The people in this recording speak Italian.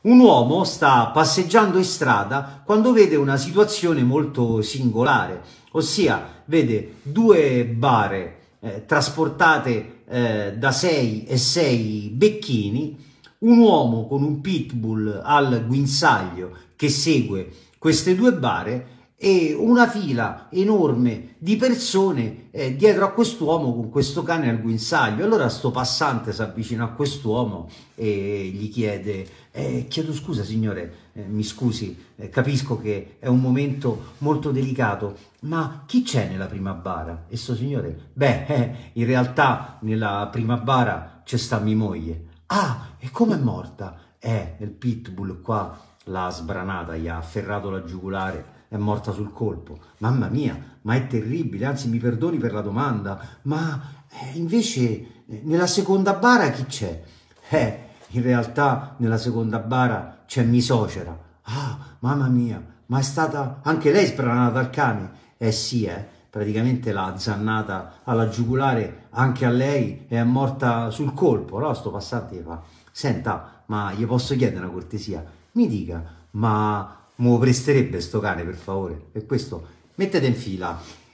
Un uomo sta passeggiando in strada quando vede una situazione molto singolare, ossia vede due bare eh, trasportate eh, da sei e sei becchini, un uomo con un pitbull al guinzaglio che segue queste due bare e una fila enorme di persone eh, dietro a quest'uomo con questo cane al guinzaglio. Allora sto passante si avvicina a quest'uomo e gli chiede, eh, chiedo scusa signore, eh, mi scusi, eh, capisco che è un momento molto delicato, ma chi c'è nella prima bara? E sto signore, beh, eh, in realtà nella prima bara c'è sta mia moglie. Ah, e come è morta? Eh, il pitbull qua l'ha sbranata, gli ha afferrato la giugulare è morta sul colpo. Mamma mia, ma è terribile, anzi mi perdoni per la domanda, ma eh, invece eh, nella seconda bara chi c'è? Eh, in realtà nella seconda bara c'è mi socera. Ah, mamma mia, ma è stata anche lei sbranata dal cane? Eh sì, eh praticamente l'ha zannata alla giugulare anche a lei è morta sul colpo. No, sto e fa, senta, ma gli posso chiedere una cortesia? Mi dica, ma Mo presterebbe sto cane, per favore. Per questo mettete in fila.